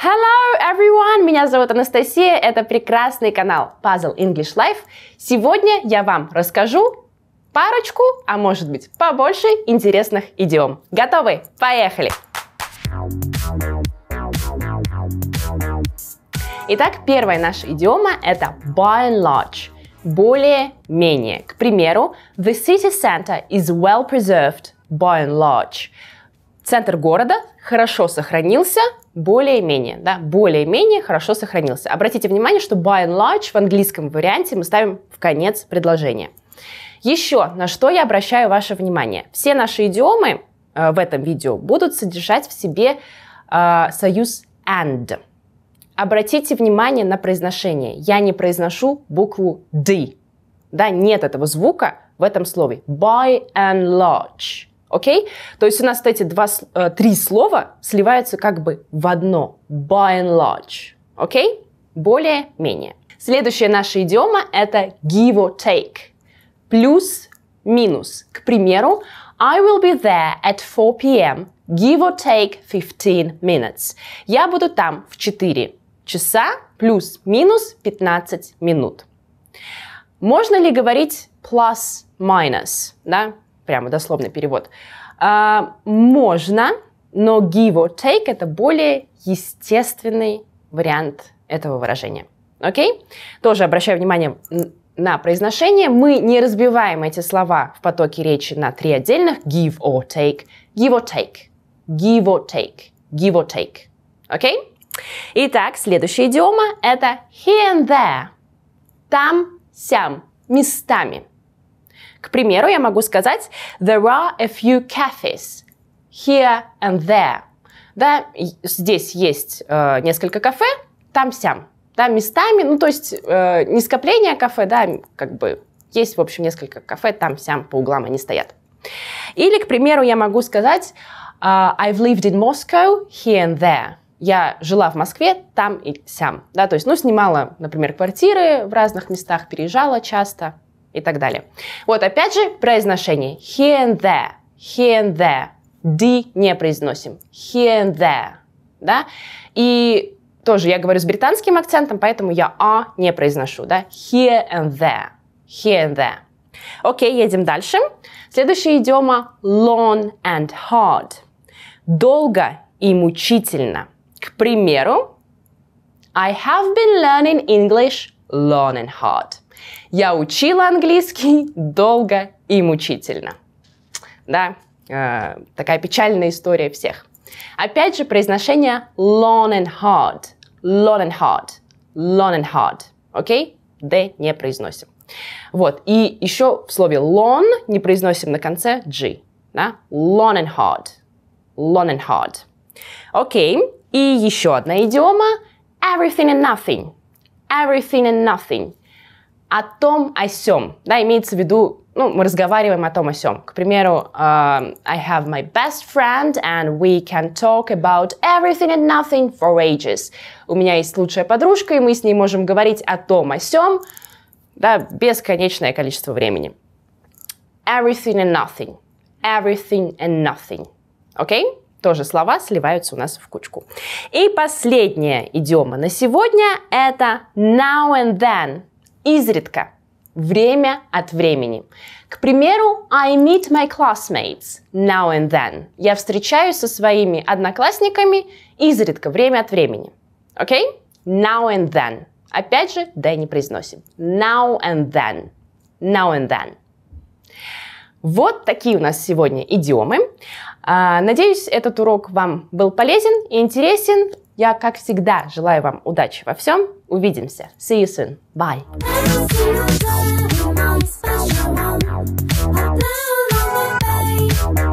Hello, everyone! Меня зовут Анастасия, это прекрасный канал Puzzle English Life. Сегодня я вам расскажу парочку, а может быть побольше интересных идиом. Готовы? Поехали! Итак, первая наша идиома – это by and large – более-менее. К примеру, the city center is well preserved by and large. Центр города хорошо сохранился – более-менее, да, более-менее хорошо сохранился. Обратите внимание, что by and large в английском варианте мы ставим в конец предложения. Еще на что я обращаю ваше внимание. Все наши идиомы э, в этом видео будут содержать в себе э, союз and. Обратите внимание на произношение. Я не произношу букву D. Да, нет этого звука в этом слове. By and large. Окей? Okay? То есть у нас вот эти два, э, три слова сливаются как бы в одно. By and large. Окей? Okay? Более-менее. Следующая наша идиома – это give or take. Плюс-минус. К примеру, I will be there at 4 p.m. Give or take 15 minutes. Я буду там в 4 часа плюс-минус 15 минут. Можно ли говорить plus-minus? Да? прямо дословный перевод. А, можно, но give or take это более естественный вариант этого выражения. Окей? Тоже обращаю внимание на произношение. Мы не разбиваем эти слова в потоке речи на три отдельных give or take, give or take, give or take, give or take. Окей? Итак, следующая идиома это here and there. Там, сям, местами. К примеру, я могу сказать There are a few cafes here and there. Да, здесь есть э, несколько кафе, там-сям. Да, местами, ну то есть э, не скопление кафе, да, как бы есть, в общем, несколько кафе, там-сям по углам они стоят. Или, к примеру, я могу сказать uh, I've lived in Moscow here and there. Я жила в Москве там и сям. Да, то есть, ну, снимала, например, квартиры в разных местах, переезжала часто и так далее. Вот опять же произношение. Here and there. Here and there. D не произносим. Here and there. Да? И тоже я говорю с британским акцентом, поэтому я а не произношу. Да? Here and there. Here and there. Окей, едем дальше. Следующая идиома long and hard. Долго и мучительно. К примеру, I have been learning English long and hard. Я учила английский долго и мучительно. Да, э, такая печальная история всех. Опять же, произношение long and hard. Long and hard. Long and hard. Окей? Okay? Д не произносим. Вот. И еще в слове long не произносим на конце G. Да? Long and hard. Long and hard. Окей. Okay. И еще одна идиома. Everything and nothing. Everything and nothing о том, о сём. Да, имеется в виду, ну, мы разговариваем о том, о сём. К примеру, uh, I have my best friend and we can talk about everything and nothing for ages. У меня есть лучшая подружка, и мы с ней можем говорить о том, о сём, да, бесконечное количество времени. Everything and nothing. Everything and nothing. Окей? Okay? Тоже слова сливаются у нас в кучку. И последняя идиома на сегодня – это now and then – Изредка. Время от времени. К примеру, I meet my classmates now and then. Я встречаюсь со своими одноклассниками изредка, время от времени. Окей? Okay? Now and then. Опять же, да и не произносим. Now and then. Now and then. Вот такие у нас сегодня идиомы. А, надеюсь, этот урок вам был полезен и интересен. Я, как всегда, желаю вам удачи во всем. Увидимся. See you soon. Bye. Thank you.